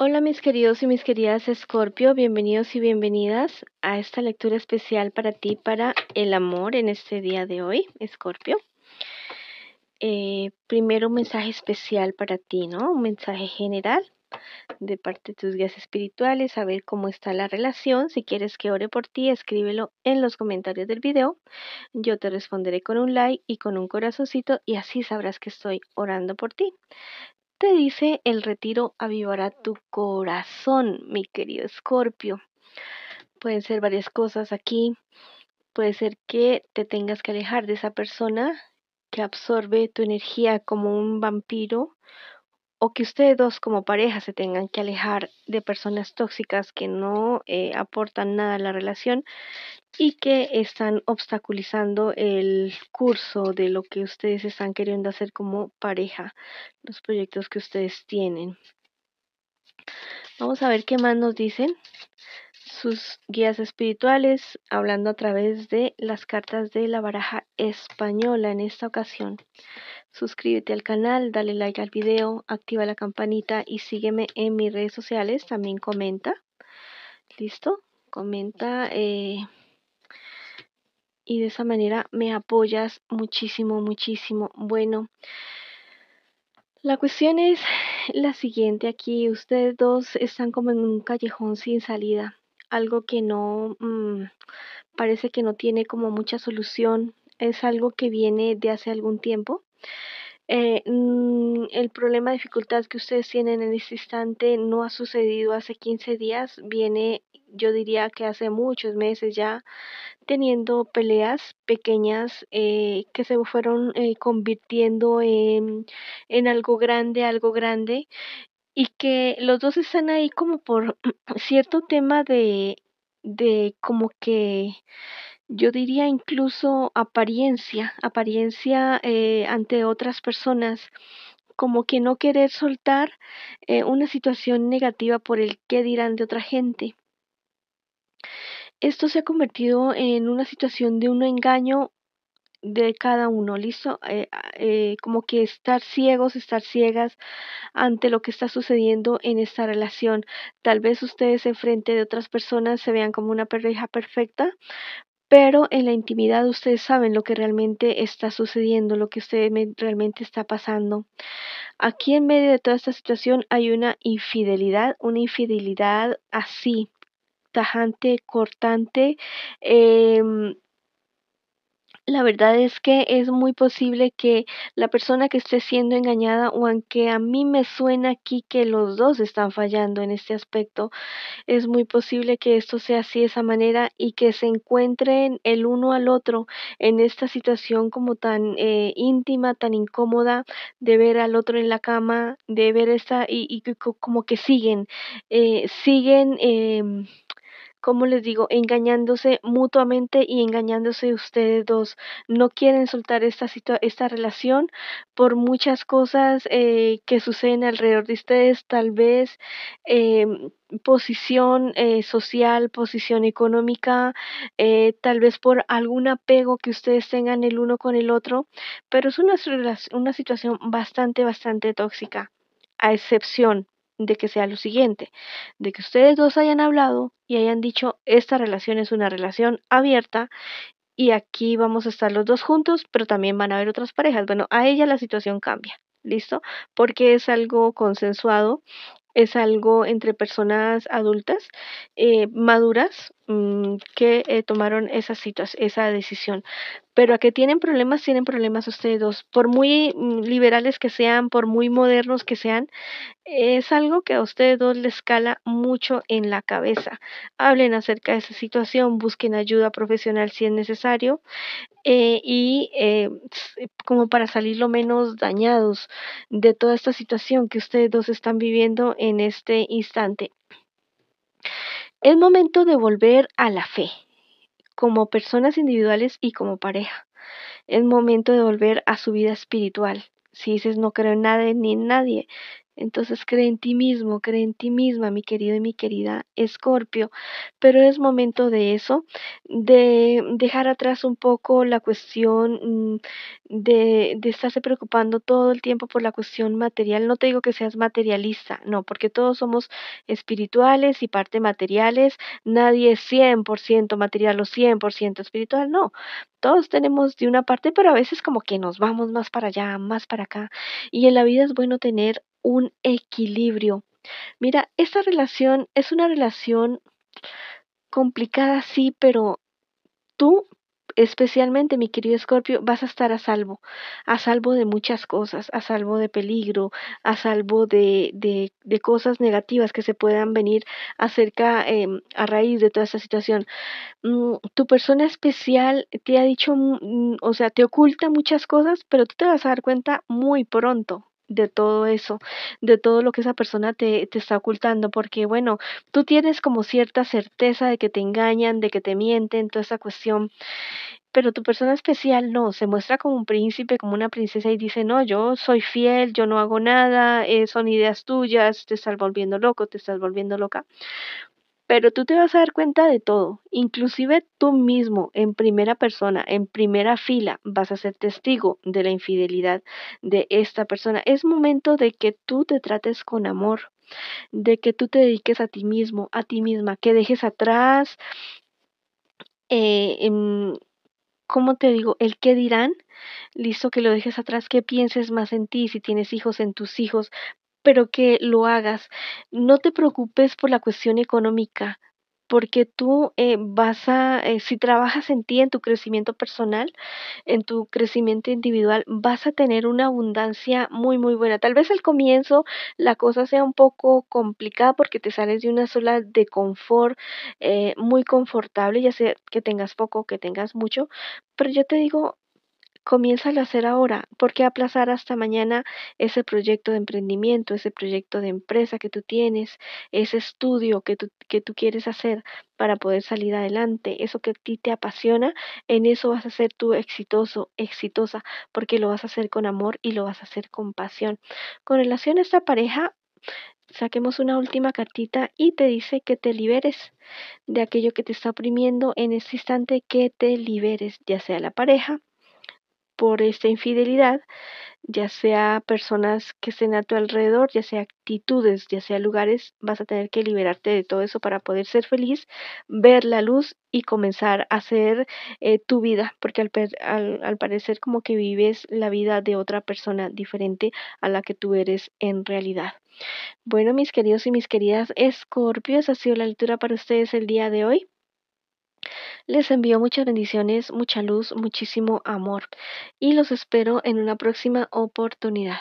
Hola mis queridos y mis queridas Escorpio, bienvenidos y bienvenidas a esta lectura especial para ti, para el amor en este día de hoy, Escorpio. Eh, primero un mensaje especial para ti, ¿no? Un mensaje general de parte de tus guías espirituales, a ver cómo está la relación. Si quieres que ore por ti, escríbelo en los comentarios del video. Yo te responderé con un like y con un corazoncito y así sabrás que estoy orando por ti te dice el retiro avivará tu corazón, mi querido Escorpio. Pueden ser varias cosas aquí. Puede ser que te tengas que alejar de esa persona que absorbe tu energía como un vampiro o que ustedes dos como pareja se tengan que alejar de personas tóxicas que no eh, aportan nada a la relación y que están obstaculizando el curso de lo que ustedes están queriendo hacer como pareja, los proyectos que ustedes tienen. Vamos a ver qué más nos dicen sus guías espirituales, hablando a través de las cartas de la baraja española en esta ocasión. Suscríbete al canal, dale like al video, activa la campanita y sígueme en mis redes sociales. También comenta. ¿Listo? Comenta. Eh, y de esa manera me apoyas muchísimo, muchísimo. Bueno. La cuestión es la siguiente aquí. Ustedes dos están como en un callejón sin salida algo que no mm, parece que no tiene como mucha solución, es algo que viene de hace algún tiempo. Eh, mm, el problema, dificultad que ustedes tienen en este instante no ha sucedido hace 15 días, viene yo diría que hace muchos meses ya teniendo peleas pequeñas eh, que se fueron eh, convirtiendo en, en, algo grande, algo grande y que los dos están ahí como por cierto tema de, como que yo diría incluso apariencia, apariencia eh, ante otras personas, como que no querer soltar eh, una situación negativa por el qué dirán de otra gente. Esto se ha convertido en una situación de un engaño de cada uno, ¿listo? Eh, ah, eh, como que estar ciegos, estar ciegas ante lo que está sucediendo en esta relación. Tal vez ustedes enfrente de otras personas se vean como una pareja perfecta, pero en la intimidad ustedes saben lo que realmente está sucediendo, lo que usted realmente está pasando. Aquí en medio de toda esta situación hay una infidelidad, una infidelidad así, tajante, cortante. Em, la verdad es que es muy posible que la persona que esté siendo engañada o aunque a mí me suena aquí que los dos están fallando en este aspecto, es muy posible que esto sea así de esa manera y que se encuentren el uno al otro en esta situación como tan eh, íntima, tan incómoda de ver al otro en la cama, de ver esta y, como que siguen, eh, siguen. Em, como les digo, engañándose mutuamente y engañándose ustedes dos. No quieren soltar esta, esta relación por muchas cosas eh, que suceden alrededor de ustedes, tal vez eh, posición eh, social, posición económica, tal vez por algún apego que ustedes tengan el uno con el otro, pero es una, una situación bastante, bastante tóxica, a excepción de que sea lo siguiente, de que ustedes dos hayan hablado y hayan dicho esta relación es una relación abierta y aquí vamos a estar los dos juntos, pero también van a haber otras parejas. Bueno, a ella la situación cambia, ¿listo? Porque es algo consensuado, es algo entre personas adultas, eh, maduras, Mm, que eh, tomaron esa, esa decisión. Pero a que tienen problemas, tienen problemas ustedes dos. Por muy mm, liberales que sean, por muy modernos que sean, es algo que a ustedes dos les cala mucho en la cabeza. Hablen acerca de esa situación, busquen ayuda profesional si es necesario eh, y eh, como para salir lo menos dañados de toda esta situación que ustedes dos están viviendo en este instante. Es momento de volver a la fe, como personas individuales y como pareja. Es momento de volver a su vida espiritual. Si dices no creo en nadie ni en nadie, entonces cree en ti mismo, cree en ti misma, mi querido y mi querida Escorpio. Pero es momento de eso, de dejar atrás un poco la cuestión mm, de, de estarse preocupando todo el tiempo por la cuestión material. No te digo que seas materialista, no, porque todos somos espirituales y parte materiales. Nadie es 100% material o 100% espiritual, no. Todos tenemos de una parte, pero a veces como que nos vamos más para allá, más para acá. Y en la vida es bueno tener un equilibrio. Mira, esta relación es una relación complicada, sí, pero tú, especialmente mi querido Escorpio, vas a estar a salvo, a salvo de muchas cosas, a salvo de peligro, a salvo de, de, cosas negativas que se puedan venir acerca em, a raíz de toda esta situación. Mm, tu persona especial te ha dicho, mm, o sea, te oculta muchas cosas, pero tú te vas a dar cuenta muy pronto, de todo eso, de todo lo que esa persona te, te, está ocultando, porque bueno, tú tienes como cierta certeza de que te engañan, de que te mienten, toda esa cuestión, pero tu persona especial no, se muestra como un príncipe, como una princesa y dice, no, yo soy fiel, yo no hago nada, eh, son ideas tuyas, te estás volviendo loco, te estás volviendo loca, pero tú te vas a dar cuenta de todo, inclusive tú mismo, en primera persona, en primera fila, vas a ser testigo de la infidelidad de esta persona. Es momento de que tú te trates con amor, de que tú te dediques a ti mismo, a ti misma, que dejes atrás, eh, em, ¿cómo te digo? El qué dirán, listo, que lo dejes atrás, que pienses más en ti, si tienes hijos, en tus hijos, pero que lo hagas. No te preocupes por la cuestión económica, porque tú eh, vas a, eh, si trabajas en ti, en tu crecimiento personal, en tu crecimiento individual, vas a tener una abundancia muy, muy buena. Tal vez al comienzo la cosa sea un poco complicada porque te sales de una sola de confort eh, muy confortable, ya sea que tengas poco o que tengas mucho, pero yo te digo, Comienza a hacer ahora. porque aplazar hasta mañana ese proyecto de emprendimiento, ese proyecto de empresa que tú tienes, ese estudio que tú, que tú quieres hacer para poder salir adelante? Eso que a ti te apasiona, en eso vas a ser tú exitoso, exitosa, porque lo vas a hacer con amor y lo vas a hacer con pasión. Con relación a esta pareja, saquemos una última cartita y te dice que te liberes de aquello que te está oprimiendo en este instante, que te liberes, ya sea la pareja, por esta infidelidad, ya sea personas que estén a tu alrededor, ya sea actitudes, ya sea lugares, vas a tener que liberarte de todo eso para poder ser feliz, ver la luz y comenzar a hacer eh, tu vida, porque al, al parecer como que vives la vida de otra persona diferente a la que tú eres en realidad. Bueno, mis queridos y mis queridas Escorpios, ha sido la lectura para ustedes el día de hoy. Les envío muchas bendiciones, mucha luz, muchísimo amor y los espero en una próxima oportunidad.